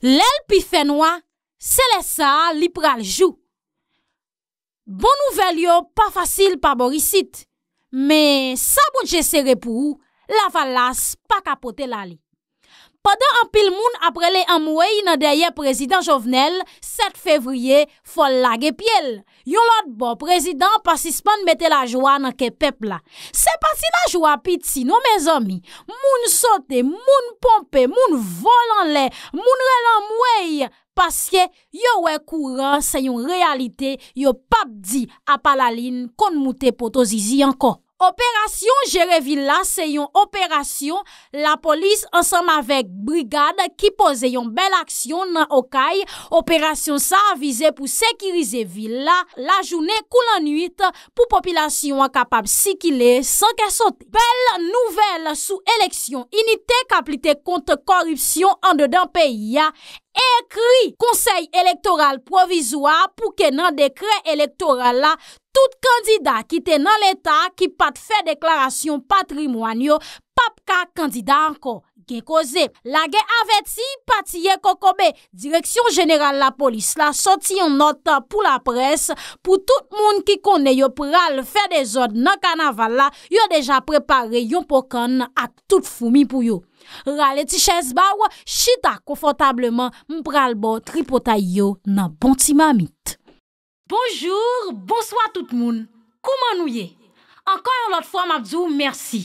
Lèl pi fè noua, se lè sa li pral jou. Bon nouvel yo pa fasil pa borisit, me sa bon jese repou, la valas pa kapote lali. Padan an pil moun apre le an mwey nan deye prezident jovenel, 7 fevriye fol la gepyel. Yon lot bo prezident pasispan mette la jwa nan ke pepla. Se pasi la jwa pit si nou me zomi, moun sote, moun pompe, moun volan le, moun re lan mwey. Paske yo we kouran se yon realite, yo pap di apal alin kon moute poto zizi anko. Operasyon jere villa se yon operasyon la polis ansanm avek brigade ki pose yon bel aksyon nan okay. Operasyon sa avize pou sekirize villa la jounen kou lanuit pou populasyon akapab sikile sanke sote. Bel nouvel sou eleksyon inite kaplite kont korupsyon an de dan peyi ya. Ekri konsey elektoral provizwa pou ke nan dekre elektoral la tout kandida ki te nan l'Etat ki pat fe deklarasyon patrimwanyo pap ka kandida anko. La gen aveti pati ye kokobe. Direksyon jeneral la polis la soti yon nota pou la pres pou tout moun ki kone yo pral fe de zon nan kanavala yo deja prepare yon pokan ak tout fumi pou yo. Rale ti ches bawa, chita konfotableman mpral bo tripota yo nan bonti mamit. Bonjour, bonsoi tout moun. Kouman nou ye? Ankon yon lot fwa mabzou, mersi.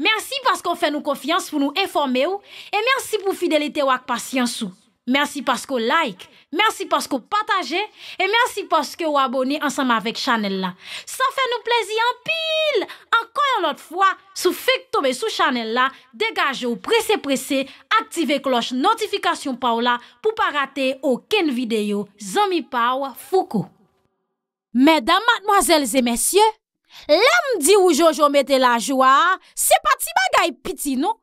Mersi paske ou fe nou konfians pou nou informe ou, e mersi pou fidelite ou ak pasyans ou. Mersi paske ou like, mersi paske ou pataje, e mersi paske ou aboni ansama vek chanel la. Sa fe nou plezi anpil! Anko yon lot fwa, sou fek tobe sou chanel la, degaje ou prese prese, aktive kloche notifikasyon pa ou la pou pa rate ou ken videyo. Zomi pa ou, fuko! Medan madmoazelze mesye! La m di ou Jojo mette la jwa, se pati bagay piti nou,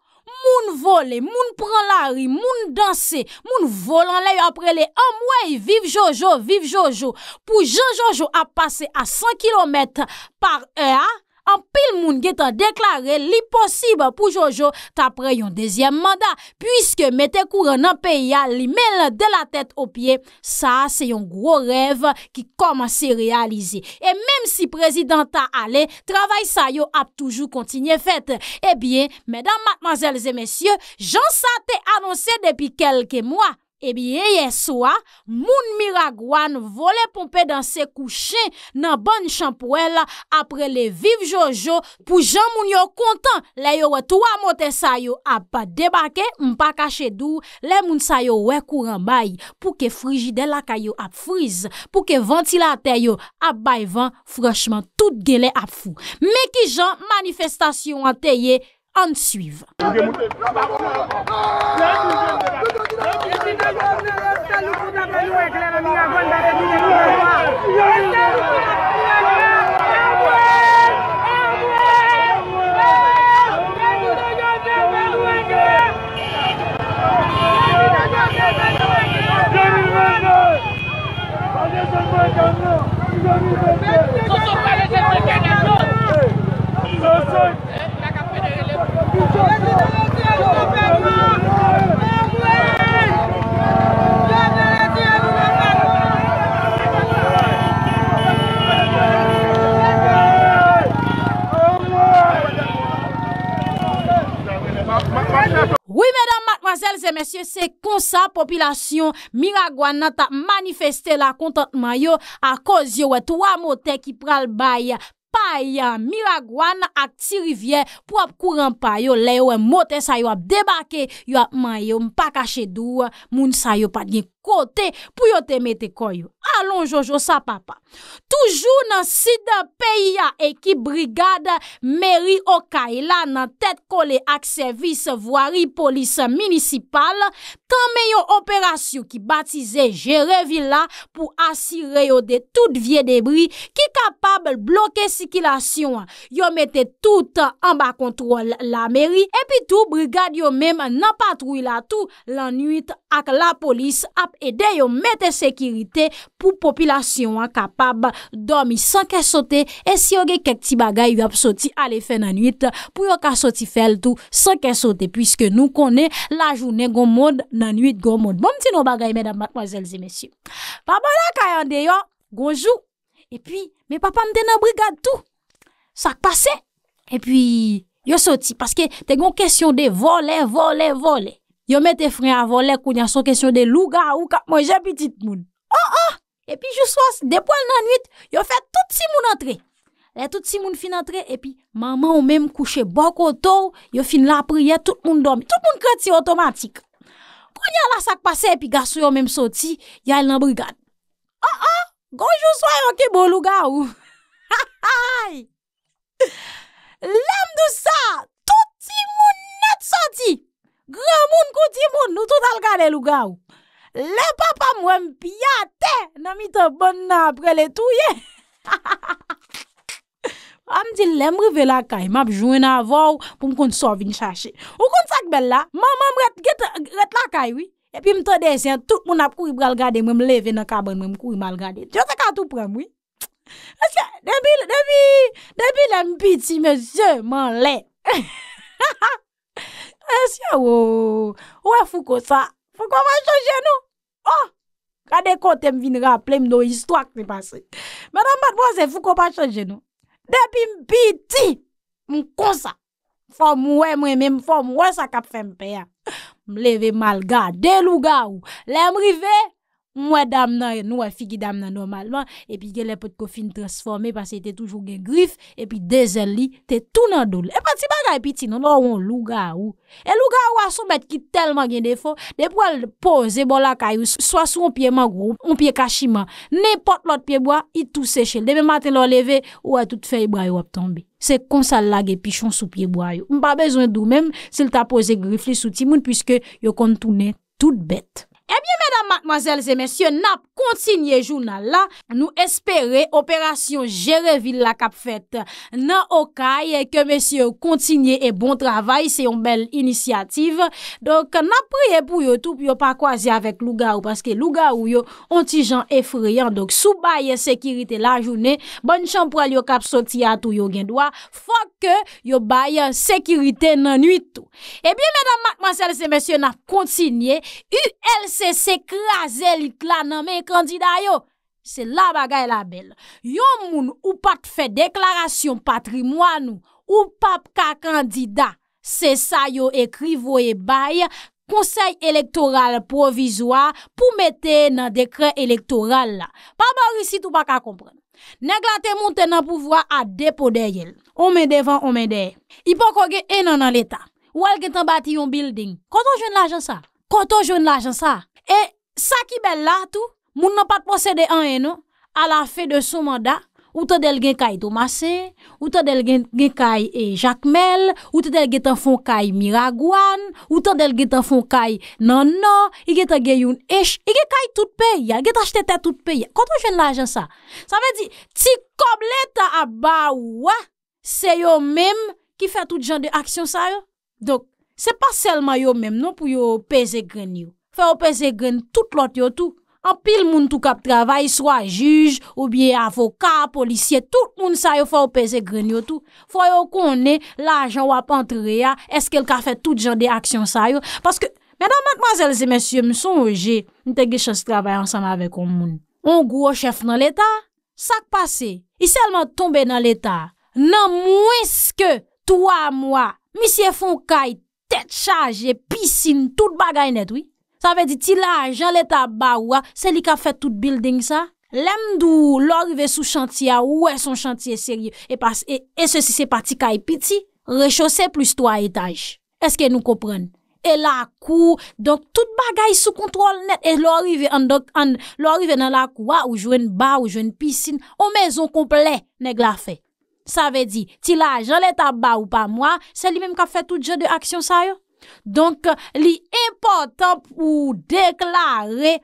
moun vole, moun pran la ri, moun danse, moun volan le yo apre le, an mwey, vive Jojo, vive Jojo, pou Jojojo a pase a 100 km par e a. An pil moun ge ta deklare li posib pou Jojo ta pre yon dezyem mandat. Puiske mette kouren an peya li men la de la tet opye, sa se yon gro rev ki koman se realize. E menm si prezident ta ale, travay sa yo ap toujou kontinye fete. Ebyen, medan matmazelze mesye, jan sa te anonse depi kelke mwa. Ebi yeye sowa, moun miragwane vole pompe dan se kouche nan ban chanpouè la apre le viv jojo pou jan moun yo kontan le yo wetou a moten sayo ap pa debake mpa kache dou le moun sayo we kouran bay pou ke frigide lakay yo ap frize pou ke ventilate yo ap bay van frashman tout gele ap fou. Mekijan manifestasyon an teye genye. de suivre Vezi, vezi, vezi, en windap laka, e wè! Mwakewannen! Oui, mmaят mmanzelze, sè konsa, populasyon. Mina gwa nan ta manifeste la kontant manyo a koz yo wè twa motè ki pral baye. Paya, miragwana ak ti rivye, pou ap kuran payo, le yo e moten sa yo ap debake, yo ap mayo, mpa kache dua, moun sa yo pat gen kou. kote pou yo te mete koyou. Alon, Jojo, sa papa. Toujou nan sida peyi ya ekip Brigade Meri Okai la nan tet kole ak servis voiri polis minisipal, tanme yo operasyon ki batize Jerevi la pou asire yo de tout vie debri ki kapab bloke sikilasyon yo mete tout anba kontrol la meri epi tou Brigade yo mem nan patrou la tou lan nuit ak la polis ap ede yo mette sekirite pou populasyon an kapab dormi sanke sote e si yo ge kek ti bagay yo ap soti ale fe nanuit pou yo ka soti fel tou sanke sote puisque nou kone la jounen gomod nanuit gomod. Bonm ti nou bagay mèdèm batmwazèlzi mèsyou. Baban la kayan deyo gojou e pi me papa mte nan brigade tou sak pase e pi yo soti paske te gon kesyon de vole vole vole. Yo mette fren avon lè kounya sou kesyon de lou ga ou kap mwen jè pitit moun. Oh oh, epi jou swas depo al nan nit, yo fè tout si moun entre. Lè tout si moun fin entre epi maman ou men kouche bok o tou, yo fin la priye tout moun domi, tout moun kreti otomatik. Kounya la sak pase epi gasou yo men soti, yal nan brigade. Oh oh, gonjou swa yo ke bolou ga ou. Ha ha hay! Lam dou sa, tout si moun net soti. Gran moun kouti moun nou tout al gade louga ou. Le papa mwen piyate nan mi te bon nan prele touye. A m di lem rive lakay, m ap jwen avou pou m kon sov in chache. Ou kon sakbella, m am ret lakay, oui. E pi m te dese, tout moun ap kouy pral gade mwen m leve nan kaban mwen m kouy mal gade. Djo se ka tou prem, oui. Aske, debi, debi, debi lem piti mè sè man lè. Ha ha ha. E eh, sya wou, wè fou ko sa, fou ko pa chanje nou. Oh, kade kote m vin rapple m do histwa k me pase. Mè nan bat wazè fou ko pa chanje nou. Depi m pi ti, m kon sa. Fò m wè m wè m fò m wè sa kap fè m pe ya. M leve mal ga, de lou ga ou, lè m rive. Mwen dam nan, nou wè figi dam nan normalman, epi gelè pot kofin transforme, pasè y te toujou gen grif, epi dezen li, te tou nan dole. E pati baga epi ti, non wè yon louga ou. E louga ou a soubet ki telman gen defo, de pou wè l'poze bol la kayous, swa sou yon pie magro, yon pie kashima, nepot lot pieboa, yi tou sechel. Deme matè lò leve, ou wè tout fey boay wap tonbi. Se konsal la gen pichon sou pieboa yo. Mwen pa bezwen do menm se lta pose grif li sou ti moun, pwiske yo kontoune tout bete. Ebyen, eh madame, mademoiselles et messieurs, nap kontinye jounal la, nou espere, operasyon jere vil la kap fet, nan okay ke messieurs kontinye e bon travay, se yon bel inisiativ. Donk, nap preye pou yo toup yo pa kwa zi avek louga ou, paske louga ou yo ontijan e friyan. Donk, sou baye sekirite la jounen, bon chan pral yo kap soti atou yo gen dwa, fok ke yo baye sekirite nan nwitou. Ebyen, eh madame, mademoiselles et messieurs, nap kontinye, yon el se se kra zelit la nan men kandida yo. Se la bagay la bel. Yon moun ou pat fè deklarasyon patrimouan nou, ou pap ka kandida, se sa yo ekri voye bay, konsey elektoral provizwa, pou mette nan dekren elektoral la. Pa ba risi tou pa ka kompre. Ne glate moun ten nan pouvwa a depo dey el. Ome devan, ome dey. I pa kogue enan nan l'Etat. Ou al gen tan bati yon building. Koto jwen la jansa? Konton jwen la jan sa. E, sa ki bel la tou, moun nan pat posede an eno, ala fe de sou manda, ou te del gen kaye Tomase, ou te del gen kaye Jakmel, ou te del gen tan fon kaye Miragwan, ou te del gen tan fon kaye Nanon, gen tan gen yon Ech, gen tan kaye tout pe ya, gen tan chete te tout pe ya. Konton jwen la jan sa. Sa ve di, ti kob leta a ba wwa, se yo menm ki fe tout jan de aksyon sa yo. Dok, Se pa selman yo menm nou pou yo peze gren yo. Fe o peze gren tout lot yo tou. An pil moun tou kap travay, swa juj, ou biye avoka, polisye, tout moun sayo fe o peze gren yo tou. Foy yo konen la jan wap antre ya, eske l ka fe tout jan de aksyon sayo. Paske, mèdame, mèdame, zèlze, mèsyè, m son oje, m te ge chans travay ansam avek o moun. On gou o chef nan l'Etat, sak pase, i selman tombe nan l'Etat, nan mwens ke, tou a mwa, misye fon kait, Tet chaje, pisine, tout bagay net, oui. Sa ve di ti la, jan leta ba, oua, se li ka fet tout building sa. Lem dou, lorive sou chantye, oue, son chantye seri, e se si se pati kay piti, rechose plus 3 etaj. Eske nou kompren? E la kou, donk, tout bagay sou kontrol net, e lorive nan la kou, oujwen ba, oujwen pisine, ou mezon komple, neg la fey. Sa ve di, ti la ajen l'Etat ba ou pa mwa, se li mem ka fe tout je de aksyon sa yo. Donk, li impotant pou deklare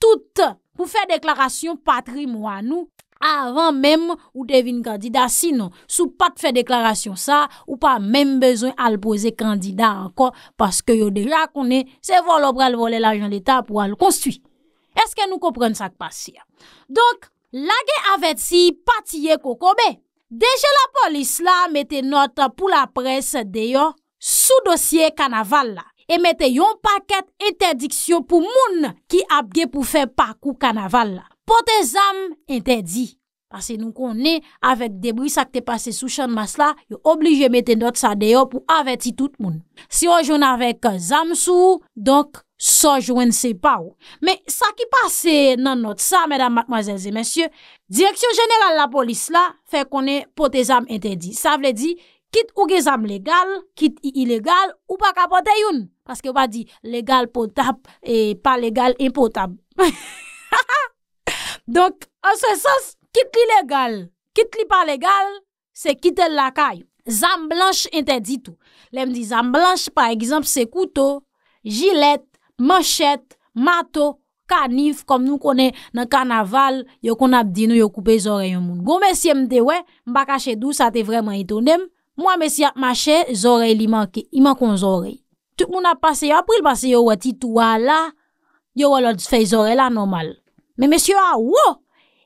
tout pou fe deklarasyon patrim wano avan mem ou devine kandida. Sinon, sou pat fe deklarasyon sa ou pa mem bezon al pose kandida anko. Paske yo deja konen, se volopre al vole l'ajen l'Etat pou al konstwi. Eske nou kompren sa kpasi ya? Donk, la gen avet si patiye kokobe. Deje la polis la mette not pou la pres deyo sou dosye kanaval la. E mette yon paket interdiksyon pou moun ki apge pou fe parkou kanaval la. Pote zam interdi. Pase nou kon ne avèk debri sakte pase sou chan mas la, yo oblige mette not sa deyo pou avèti tout moun. Si yo joun avèk zam sou, donk, Soj ou en se pa ou. Me, sa ki pase nan not sa, mèdam, mwazèlze, mèsyè, direksyon jenèl an la polis la, fe konen pote zam entèdi. Sa vle di, kit ou ge zam legal, kit ilegal, ou pa kapote youn. Paske ou pa di, legal potap e pa legal impotab. Donk, an se sens, kit li legal, kit li pa legal, se kit el lakay. Zam blanche entèdi tou. Lem di, zam blanche, par egizamp, se koutou, jilet, Machet, mato, kanif, kom nou konen nan kanaval, yo kon ap di nou yo koupe zore yon moun. Gon mesye mte we, mbakache dou, sa te vreman iton dem. Mwa mesye ap mache, zore li manke, iman kon zore. Tout moun ap pase yo, aprile pase yo we tituwa la, yo we lo disfez zore la normal. Men mesye yo a wo,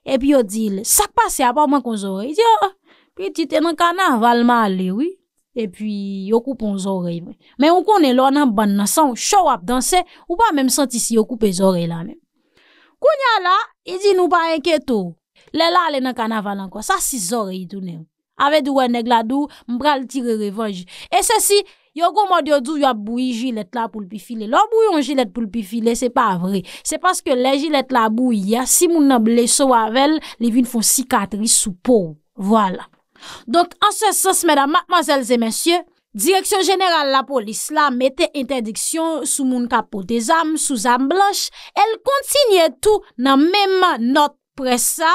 epi yo dile, sak pase apan man kon zore. Ti yo, pi ti te nan kanaval mali, wii. E pi, yo koupon zorey. Men yon konen lò nan ban nan san, yo chow ap dansè, ou pa men senti si yo koupe zorey la men. Koun ya la, e di nou pa enketo. Le la le nan kanavanan kwa, sa si zorey tounen. Aved ouwe neg la dou, mbral tire revanji. E se si, yo gomad yo dou yo ap boui jilet la poulpifile. Lò bouyon jilet poulpifile, se pa vre. Se paske le jilet la boui ya, si moun nan bleso wavèl, le vin fon sikatris sou pou. Voilà. Donk anses sos, mèdam, mademoiselles et mèsyè, direksyon jeneral la polis la mette interdiksyon sou moun kapo de zam, sou zam blanche. El kontinye tou nan mèman not presa,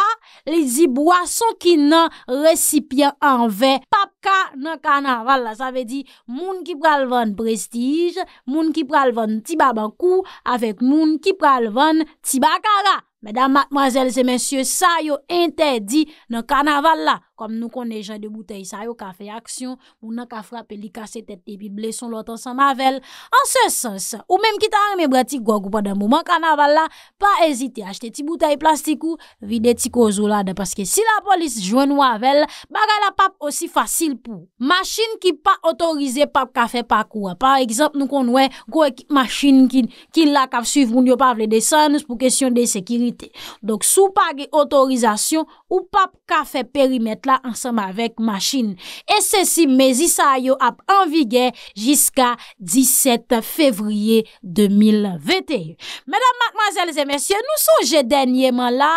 li di boason ki nan resipyen an ve. Papka nan kanaval la, sa ve di moun ki pralvan prestij, moun ki pralvan tibabankou, avek moun ki pralvan tibakara. Mèdam, mademoiselles et mèsyè, sa yo interdi nan kanaval la. kom nou kon neje de bouteye sa yo ka fe aksyon, ou nan ka frape li kase tete e pi bleson lotan san mavel. An se sens, ou menm ki ta arme brati gwa gwa dan mouman kan aval la, pa ezite achete ti bouteye plastikou, vide ti kozou la de. Paske si la polis jwen ou avel, baga la pap osi fasil pou. Maschine ki pa otorize pap ka fe pakou. Par eksemp nou kon we, gwa ekik maschine ki la kap su voun yo pa vle de san, pou kesyon de sekirite. Dok sou pa ge otorizasyon, ou pap kafe perimet la ansem avèk ma chine. E se si me zisa yo ap anvige jiska 17 fevriye 2021. Mèdame, mademazèlese, mèsyè, nou son jè denyèman la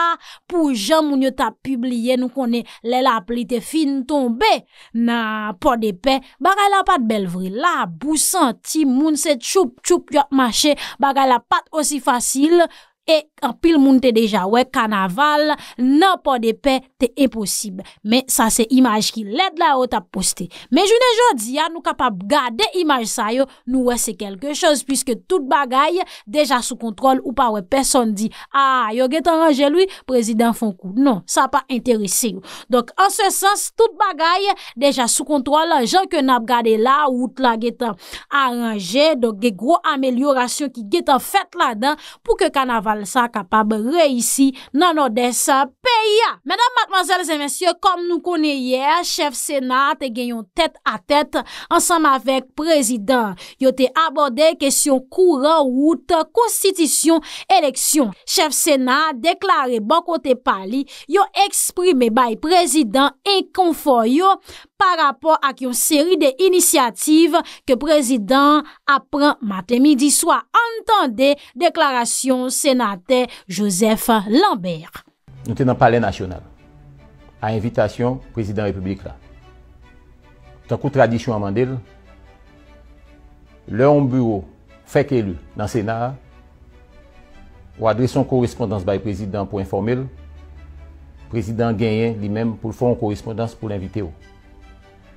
pou jan moun yo tap publie nou konè lè la ap li te fin ton bè nan pò de pe bagay la pat belvri la. Bousan ti moun se tchoup tchoup yo ap mache bagay la pat osi fasil E pil moun te deja wè, kanaval nan pa de pe, te imposible. Men sa se imaj ki led la wot ap poste. Men jounen joun di ya nou kapap gade imaj sa yo nou wè se kelke chos, pwiske tout bagay deja sou kontrol ou pa wè, peson di, a, ah, yo get an range lwi, prezident fon kou. Non, sa pa interese yo. Donk, an se sens, tout bagay deja sou kontrol, jan ke nap gade la wot la get an arrange donk, ge gro amelyorasyon ki get an fèt la dan pou ke kanaval sa kapab reisi nan ode sa peya. Menan matmanzèl zè mensyè, kom nou kone yè, chèf sènat te genyon tèt a tèt ansanm avèk prezidant. Yo te abode kèsyon kouran wout konstitisyon eleksyon. Chèf sènat deklare bon kote pali, yo eksprime bay prezidant e konfor yo par apò ak yon seri de inisyative ke prezidant apren matmanzèl. Mèndi sou a antande deklarasyon sènat. a te Joseph Lambert. Nou tenan pale nasyonal a invitation prezident republik la. Takou tradisyon a mandel, leon bureau fekelu nan senar ou adreson korespondans bay prezident pou informel prezident genyen li menm pou fon korespondans pou l'invite ou.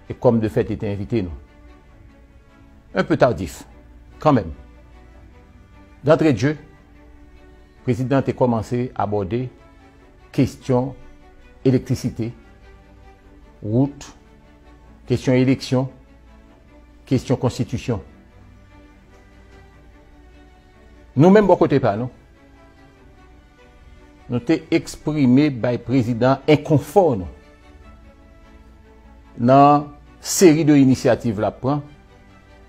E kom de fet ete invite nou. Un peu tardif kanmen. Dantre diou, Prezident te komanse abode kestyon elektrisite, route, kestyon eleksyon, kestyon konstitusyon. Nou menm bo kote panon, nou te eksprime bay prezident enkonfon nan seri de inisiativ la pran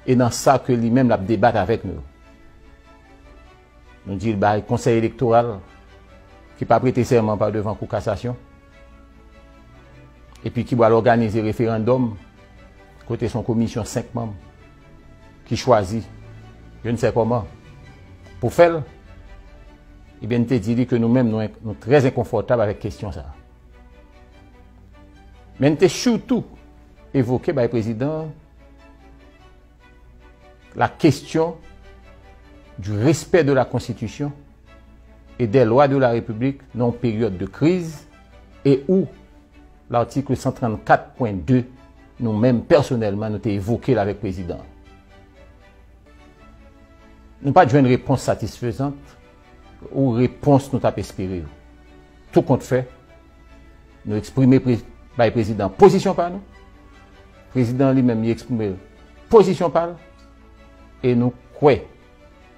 e nan sa ke li menm la debate avek nou. nou dir bay konsey elektoral, ki pa prete serman pa devan kou kassasyon, epi ki ba l'organize referandom, kote son komisyon 5 mam, ki chwazi, je ne se poma, pou fel, e eh ben te diri ke nou men nou trez inconfortab avek kestyon sa. Men te choutou evoke bay prezident, la kestyon du respect de la Constitution et des lois de la République non période de crise et où l'article 134.2 nous-mêmes personnellement noté évoqué l'avèk président. Nous pas joué une réponse satisfaisante ou réponse non tap espérée. Tout compte fait, nous exprimé par le président position par nous, le président lui-même y exprimé position par nous et nous croyant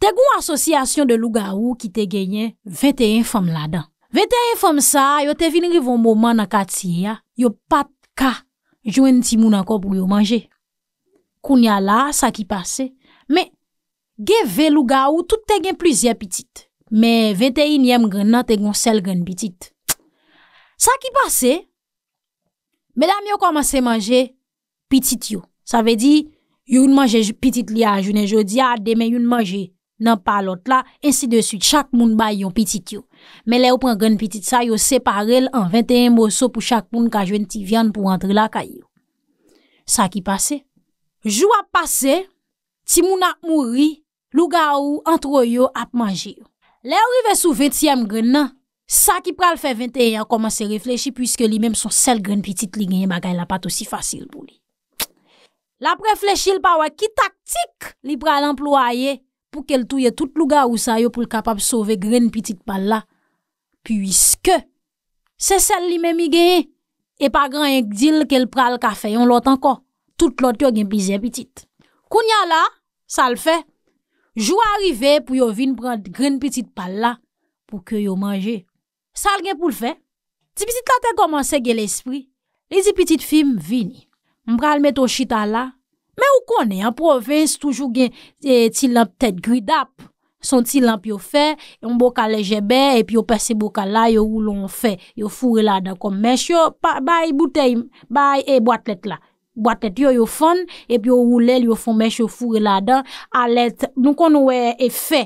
te goun asosyasyon de louga ou ki te genyen 21 fom la dan. 21 fom sa, yo te vinig yon mouman na kati ya, yo pat ka jwen ti moun anko pou yo manje. Koun ya la, sa ki pase. Me, ge ve louga ou, tout te genyen plizye pitit. Me, 21 yem gen nan, te goun sel genyen pitit. Sa ki pase, bedan mi yo komanse manje pitit yo. Sa ve di, yon manje pitit li a, jounen jodi a, demen yon manje. nan palot la, ensi de suite, chak moun bay yon pitit yo. Men le ou pran gren pitit sa, yo separe l an 21 moso pou chak moun ka jwen ti vyan pou rentre la kay yo. Sa ki pase? Jou ap pase, ti moun ap mouri, lou ga ou, antro yo ap manje yo. Le ou rive sou 20e gren nan, sa ki pral fe 21, a komanse reflechi, pwiske li menm son sel gren pitit li genye, bagay la pat osi fasil pou li. La preflechi l pa wak ki taktik, li pral emplo a ye, pou ke l touye tout luga ou sa yo pou l kapap sove gren pitit ball la. Puiske, se sel li memi geye, e pa gran ek dil ke l pral ka feyon lot anko, tout lot yo gen pizye pitit. Koun ya la, sa l fe. Jou arive pou yo vin pral gren pitit ball la, pou ke yo manje. Sa l gen pou l fe. Ti pitit la te komanse gen l espri. Le ti pitit fim vini. Mpral meto chita la, Mè ou konè, an provins toujou gen eh, ti lamp tèt gridap, son ti lamp yo fè, yon boka lejebe, epi yo pese boka la, yo ou lon fè, yo fure la dan kom mèche yo, bay botey, bay e eh, boatlet la, boatlet yo yo fon, epi yo ou lèl yo fon mèche yo fure la dan, alèt, nou kon wè e fè,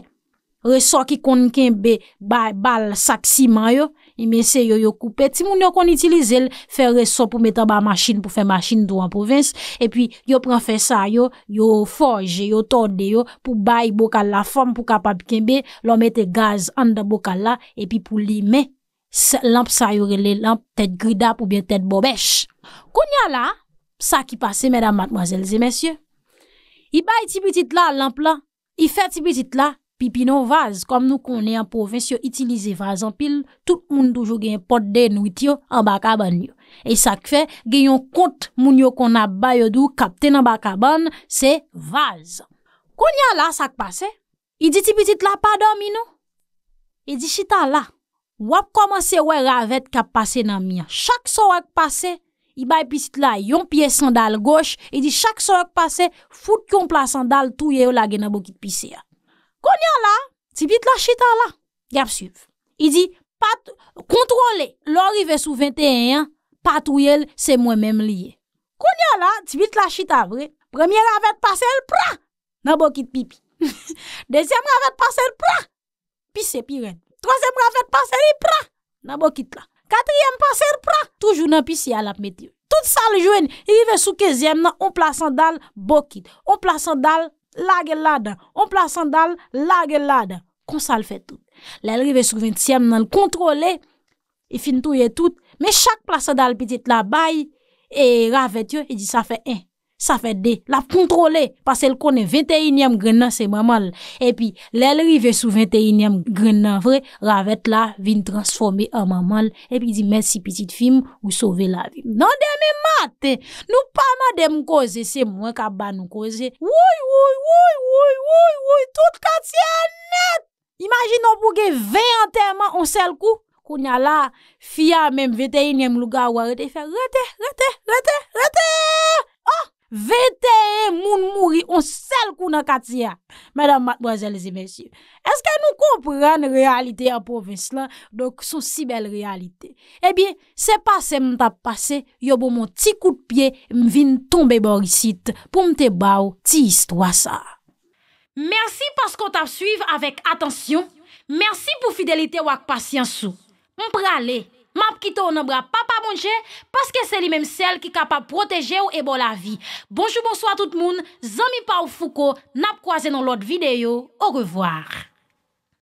resò ki kon ken be, bay bal saksiman yo, Y men se yo yo koupe ti moun yo kon itilize l, fe resop pou metan ba masin pou fe masin dou an provins. E pi yo pren fe sa yo, yo forje, yo torde yo pou bayi bokal la fom pou kapap kenbe, lo mette gaz an da bokal la. E pi pou li men, lamp sa yo rele lamp, tet grida pou biye tet bobesh. Koun ya la, sa ki pase mèdam matmoazelze mensyo. Y bay ti bitit la lamp la, y fe ti bitit la. Ipinon vaz, kom nou konen an povensyo itinize vaz an pil, tout moun toujou gen port den wityo an baka ban yo. E sak fe, gen yon kont moun yo kon ap bayo dou kapten an baka ban, se vaz. Kon yon la sak pase, i di ti bitit la pa dom ino? E di shitan la, wap koman se wè ravet kap pase nan miyan. Chak so wak pase, i bay pisit la yon piye sandal goch, e di chak so wak pase, fout ki yon pla sandal touye yo la genan bokit pise ya. Konya la, tibit la chita la. Gap suv. I di, kontrole, lor ive sou 21, patouyel se mwen menm liye. Konya la, tibit la chita vre, premye ravet pase el pra, nan bokit pipi. Dezyem ravet pase el pra, pise piren. Trozyem ravet pase el pra, nan bokit la. Katryem pase el pra, toujou nan pise yal ap metye. Tout sal jwen, ive sou kezyem nan, on plasan dal bokit. On plasan dal bokit. lage lade. On plasan dal lage lade. Kon sa l fè tout. Lè l rivè sou vintisèm nan l kontrole e fin touye tout. Mè chak plasan dal pitit la bay e rafet yo e di sa fè en. sa fe de la kontrole, pasel konen 21 yam grennan se mamal, epi lèl rive sou 21 yam grennan vre, ravet la vin transforme an mamal, epi di men si pitit fim ou sove la vim. Nan deme mat, nou pa ma deme kose, se mwen ka ba nou kose, woy, woy, woy, woy, woy, woy, woy, tout kat si anet, imagino pou ge 20 yam grennan an sel kou, kou nya la fia men 21 yam grennan warete, fè rete, rete, rete, rete, Ve teye moun mouri, on sel kou nan kati ya. Madame, mademoiselles et messieurs, eske nou kompren realite ya provins lan, dok sou si bel realite. Ebyen, eh se pase moun tap pase, yo bon moun ti kout pie, mvin tombe borisit, pou mte bau ti histwa sa. Mersi pas kon tap suive avèk atensyon, mersi pou fidelite wak pasyansou. Mprale! map kito ou nan bra pa pa mounje, paske se li menm sel ki ka pa proteje ou e bon la vi. Bonjou bonso a tout moun, zami pa ou fouko, nap kwa se nan lot videyo, ou revoar.